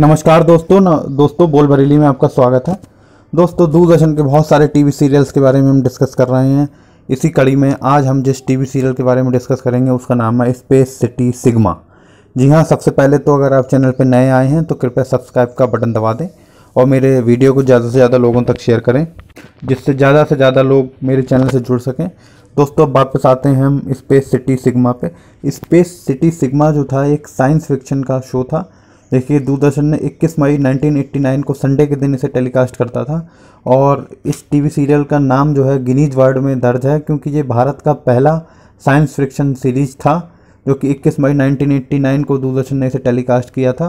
नमस्कार दोस्तों न, दोस्तों बोल बरेली में आपका स्वागत है दोस्तों दूरदर्शन के बहुत सारे टीवी सीरियल्स के बारे में हम डिस्कस कर रहे हैं इसी कड़ी में आज हम जिस टीवी सीरियल के बारे में डिस्कस करेंगे उसका नाम है स्पेस सिटी सिग्मा जी हाँ सबसे पहले तो अगर आप चैनल पर नए आए हैं तो कृपया सब्सक्राइब का बटन दबा दें और मेरे वीडियो को ज़्यादा से ज़्यादा लोगों तक शेयर करें जिससे ज़्यादा से ज़्यादा लोग मेरे चैनल से जुड़ सकें दोस्तों अब वापस आते हैं हम स्पेस सिटी सिग्मा पे स्पेस सिटी सिग्मा जो था एक साइंस फिक्शन का शो था देखिए दूरदर्शन ने 21 मई 1989 को संडे के दिन इसे टेलीकास्ट करता था और इस टीवी सीरियल का नाम जो है गिनीज वर्ल्ड में दर्ज है क्योंकि ये भारत का पहला साइंस फिक्शन सीरीज था जो कि 21 मई 1989 को दूरदर्शन ने इसे टेलीकास्ट किया था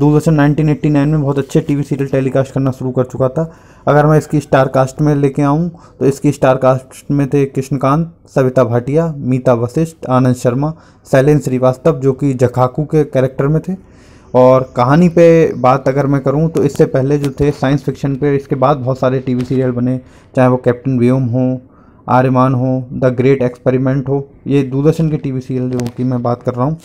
दूरदर्शन 1989 में बहुत अच्छे टीवी सीरियल टेलीकास्ट करना शुरू कर चुका था अगर मैं इसकी स्टार कास्ट में लेके आऊँ तो इसकी स्टार कास्ट में थे कृष्णकांत सविता भाटिया मीता वशिष्ठ आनंद शर्मा शैलेंद्र श्रीवास्तव जो कि जखाकू के कैरेक्टर में थे और कहानी पे बात अगर मैं करूँ तो इससे पहले जो थे साइंस फिक्शन पे इसके बाद बहुत सारे टीवी सीरियल बने चाहे वो कैप्टन व्योम हो आर्यमान हो द ग्रेट एक्सपेरिमेंट हो ये दूरदर्शन के टीवी सीरियल जो की मैं बात कर रहा हूँ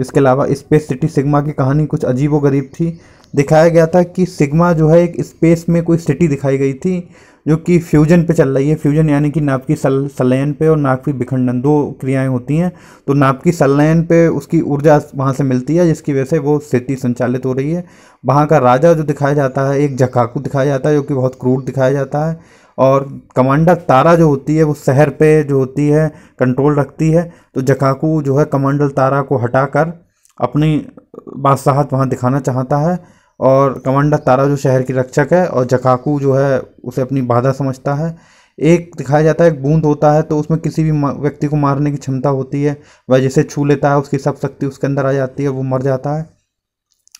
इसके अलावा स्पेस सिटी सिग्मा की कहानी कुछ अजीब व गरीब थी दिखाया गया था कि सिग्मा जो है एक स्पेस में कोई सिटी दिखाई गई थी जो कि फ्यूजन पे चल रही है फ्यूजन यानी कि नाप की सल सलयन पे और नाप की विखंडन दो क्रियाएं होती हैं तो नाप की संलयन पे उसकी ऊर्जा वहाँ से मिलती है जिसकी वजह से वो सिटी संचालित हो रही है वहाँ का राजा जो दिखाया जाता है एक जकाकू दिखाया जाता है जो कि बहुत क्रूर दिखाया जाता है और कमांडर तारा जो होती है वो शहर पे जो होती है कंट्रोल रखती है तो जकाकू जो है कमांडर तारा को हटाकर अपनी बादशाहत वहाँ दिखाना चाहता है और कमांडर तारा जो शहर की रक्षक है और जकाकू जो है उसे अपनी बाधा समझता है एक दिखाया जाता है एक बूंद होता है तो उसमें किसी भी व्यक्ति को मारने की क्षमता होती है वह जैसे छू लेता है उसकी सब शक्ति उसके अंदर आ जाती है वो मर जाता है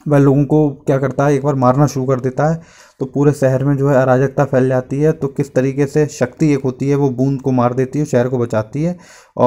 वह लोगों को क्या करता है एक बार मारना शुरू कर देता है तो पूरे शहर में जो है अराजकता फैल जाती है तो किस तरीके से शक्ति एक होती है वो बूंद को मार देती है शहर को बचाती है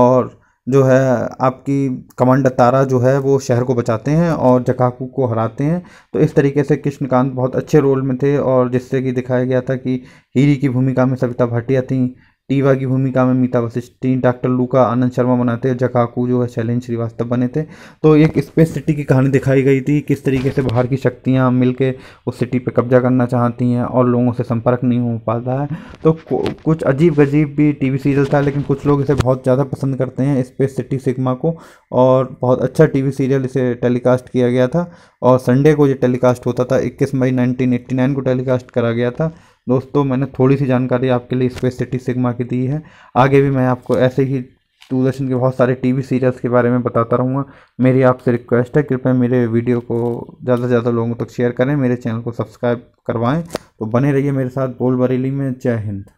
और जो है आपकी कमांडर तारा जो है वो शहर को बचाते हैं और जकाकू को हराते हैं तो इस तरीके से कृष्णकांत बहुत अच्छे रोल में थे और जिससे कि दिखाया गया था कि हीरी की भूमिका में सविता भाटिया थी टीवा की भूमिका में मीता वशिष्ठी डॉक्टर लू का आनंद शर्मा बनाते हैं जकाकू जो है शैलेंद्र श्रीवास्तव बने थे तो एक स्पेस सिटी की कहानी दिखाई गई थी किस तरीके से बाहर की शक्तियाँ के उस सिटी पर कब्जा करना चाहती हैं और लोगों से संपर्क नहीं हो पाता है तो कुछ अजीब गजीब भी वी सीरियल था लेकिन कुछ लोग इसे बहुत ज़्यादा पसंद करते हैं स्पेस सिटी सिग्मा को और बहुत अच्छा वी सीरियल इसे टेलीकास्ट किया गया था और संडे को ये टेलीकास्ट होता था इक्कीस मई नाइन को टेलीकास्ट करा गया था दोस्तों मैंने थोड़ी सी जानकारी आपके लिए स्पेस सिटी सिग्मा की दी है आगे भी मैं आपको ऐसे ही दूरदर्शन के बहुत सारे टीवी सीरियल्स के बारे में बताता रहूँगा मेरी आपसे रिक्वेस्ट है कृपया मेरे वीडियो को ज़्यादा से ज़्यादा लोगों तक शेयर करें मेरे चैनल को सब्सक्राइब करवाएं तो बने रहिए मेरे साथ बोल बरेली में जय हिंद